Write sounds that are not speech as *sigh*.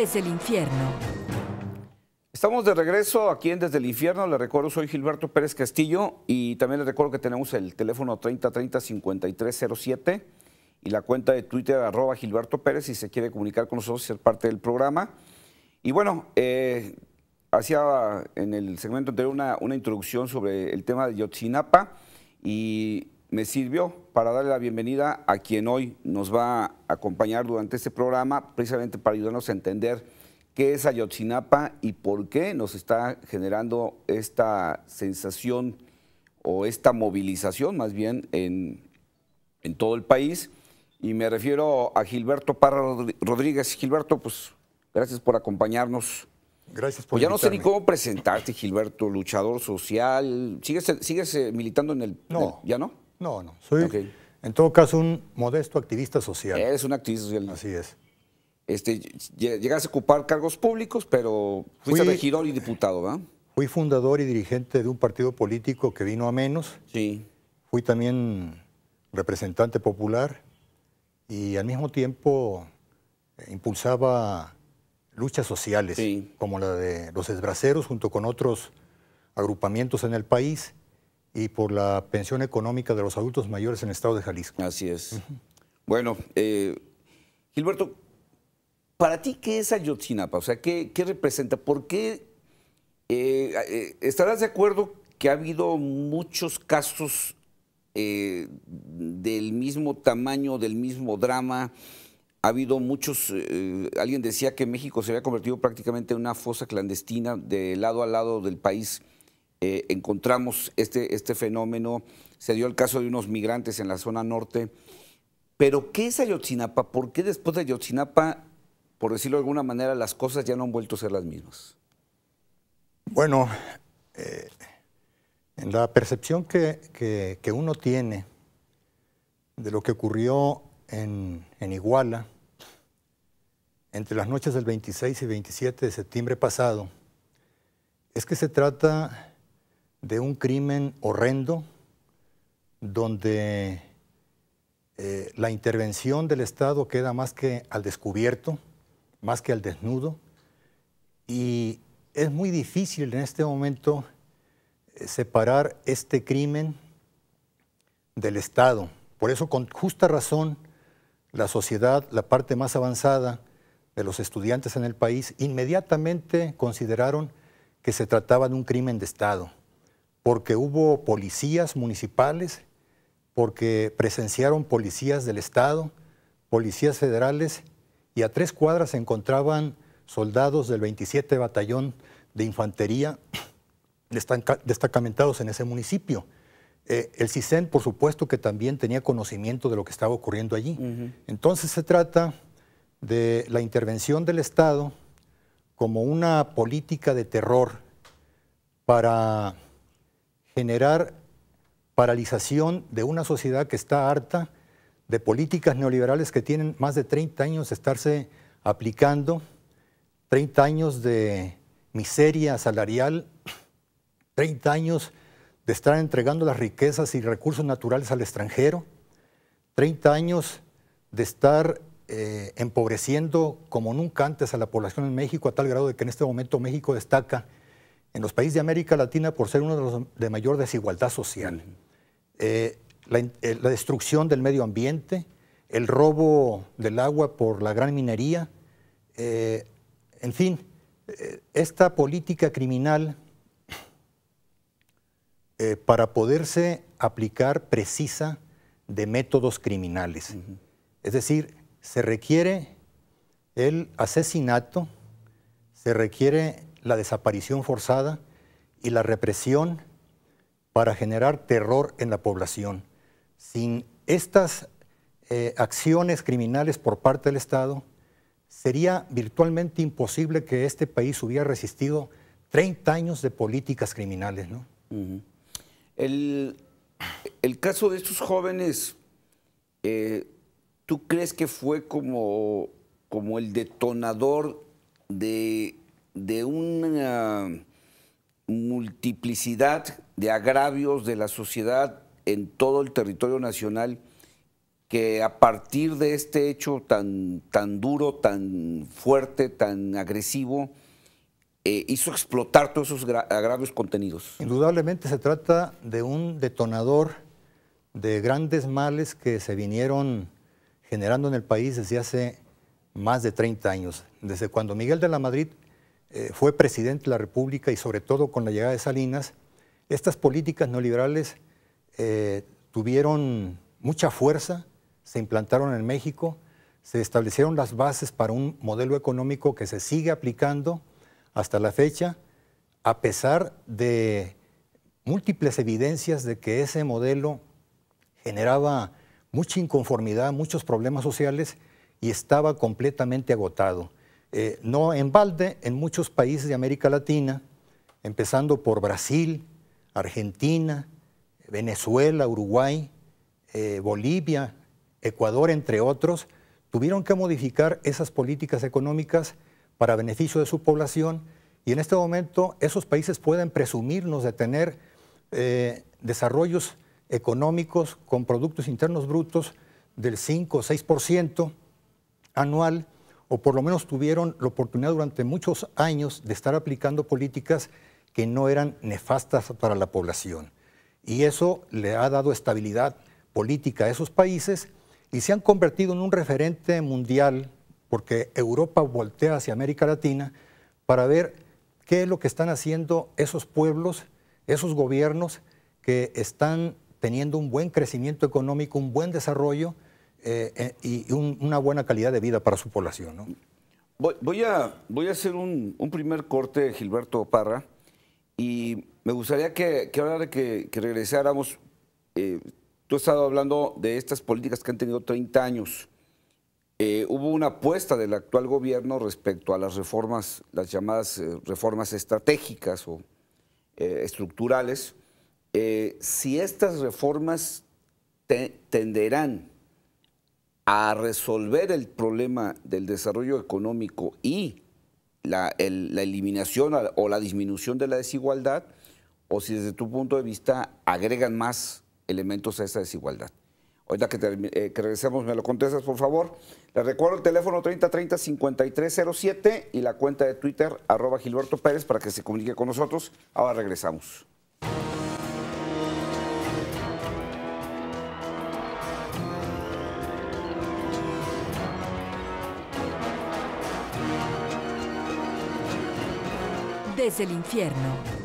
desde el infierno. Estamos de regreso aquí en Desde el Infierno. les recuerdo, soy Gilberto Pérez Castillo y también les recuerdo que tenemos el teléfono 3030-5307 y la cuenta de Twitter arroba Gilberto Pérez si se quiere comunicar con nosotros y ser parte del programa. Y bueno, eh, hacía en el segmento anterior una, una introducción sobre el tema de Yotzinapa y me sirvió para darle la bienvenida a quien hoy nos va a acompañar durante este programa, precisamente para ayudarnos a entender qué es Ayotzinapa y por qué nos está generando esta sensación o esta movilización más bien en, todo el país. Y me refiero a Gilberto Parra Rodríguez. Gilberto, pues gracias por acompañarnos. Gracias por pues ya no sé ni cómo presentarte, Gilberto, luchador social. ¿Sigues, sigues eh, militando en el, no, ¿Ya no? No, no. Soy, en todo caso, un modesto activista social. Eres un activista social. Así es. Este, llegaste a ocupar cargos públicos, pero fuiste fui, regidor y diputado, ¿verdad? Fui fundador y dirigente de un partido político que vino a menos. Sí. Fui también representante popular y al mismo tiempo eh, impulsaba luchas sociales, como la de los esbraceros junto con otros agrupamientos en el país y por la pensión económica de los adultos mayores en el estado de Jalisco. Así es. Bueno, eh, Gilberto, ¿para ti qué es Ayotzinapa? O sea, ¿qué, representa? ¿Por qué eh, eh, estarás de acuerdo que ha habido muchos casos del mismo tamaño, del mismo drama? Ha habido muchos, alguien decía que México se había convertido prácticamente en una fosa clandestina de lado a lado del país eh, encontramos este, este fenómeno, se dio el caso de unos migrantes en la zona norte, pero ¿qué es Ayotzinapa? ¿Por qué después de Ayotzinapa, por decirlo de alguna manera, las cosas ya no han vuelto a ser las mismas? Bueno, eh, en la percepción que, uno tiene de lo que ocurrió en, en Iguala, entre las noches del 26 y 27 de septiembre pasado, es que se trata de un crimen horrendo donde eh, la intervención del Estado queda más que al descubierto, más que al desnudo, y es muy difícil en este momento eh, separar este crimen del Estado. Por eso, con justa razón, la sociedad, la parte más avanzada de los estudiantes en el país, inmediatamente consideraron que se trataba de un crimen de Estado porque hubo policías municipales, porque presenciaron policías del Estado, policías federales, y a tres cuadras se encontraban soldados del 27 Batallón de Infantería *clears throat* destacamentados en ese municipio. Eh, el CISEN, por supuesto, que también tenía conocimiento de lo que estaba ocurriendo allí. Entonces se trata de la intervención del Estado como una política de terror para generar paralización de una sociedad que está harta de políticas neoliberales que tienen más de 30 años de estarse aplicando, 30 años de miseria salarial, 30 años de estar entregando las riquezas y recursos naturales al extranjero, 30 años de estar eh, empobreciendo como nunca antes a la población en México, a tal grado de que en este momento México destaca en los países de América Latina por ser uno de los de mayor desigualdad social. Eh, eh, la, destrucción del medio ambiente, el robo del agua por la gran minería, eh, en fin, esta política criminal para poderse aplicar precisa de métodos criminales. Es decir, se requiere el asesinato, se requiere la desaparición forzada y la represión para generar terror en la población. Sin estas eh, acciones criminales por parte del Estado, sería virtualmente imposible que este país hubiera resistido 30 años de políticas criminales. ¿no? el, caso de estos jóvenes, eh, ¿tú crees que fue como, como el detonador de de una multiplicidad de agravios de la sociedad en todo el territorio nacional que a partir de este hecho tan, tan duro, tan fuerte, tan agresivo, eh, hizo explotar todos esos agravios contenidos. Indudablemente se trata de un detonador de grandes males que se vinieron generando en el país desde hace más de 30 años, desde cuando Miguel de la Madrid eh, fue presidente de la República y sobre todo con la llegada de Salinas, estas políticas neoliberales eh, tuvieron mucha fuerza, se implantaron en México, se establecieron las bases para un modelo económico que se sigue aplicando hasta la fecha, a pesar de múltiples evidencias de que ese modelo generaba mucha inconformidad, muchos problemas sociales y estaba completamente agotado. Eh, no en balde, en muchos países de América Latina, empezando por Brasil, Argentina, Venezuela, Uruguay, eh, Bolivia, Ecuador, entre otros, tuvieron que modificar esas políticas económicas para beneficio de su población y en este momento esos países pueden presumirnos de tener eh, desarrollos económicos con productos internos brutos del 5 o 6% anual o por lo menos tuvieron la oportunidad durante muchos años de estar aplicando políticas que no eran nefastas para la población. Y eso le ha dado estabilidad política a esos países y se han convertido en un referente mundial porque Europa voltea hacia América Latina para ver qué es lo que están haciendo esos pueblos, esos gobiernos que están teniendo un buen crecimiento económico, un buen desarrollo eh, eh, y una buena calidad de vida para su población. ¿no? Voy, a, voy a hacer un, primer corte, Gilberto Parra, y me gustaría que, que ahora que, que regresáramos, eh, tú has estado hablando de estas políticas que han tenido 30 años. hubo una apuesta del actual gobierno respecto a las reformas, las llamadas reformas estratégicas o estructurales. si estas reformas tenderán a resolver el problema del desarrollo económico y la, eliminación o la disminución de la desigualdad, o si desde tu punto de vista agregan más elementos a esa desigualdad. Ahorita que, eh, que regresemos, me lo contestas, por favor. Les recuerdo el teléfono 3030-5307 y la cuenta de Twitter, arroba Gilberto Pérez, para que se comunique con nosotros. Ahora regresamos. es el infierno.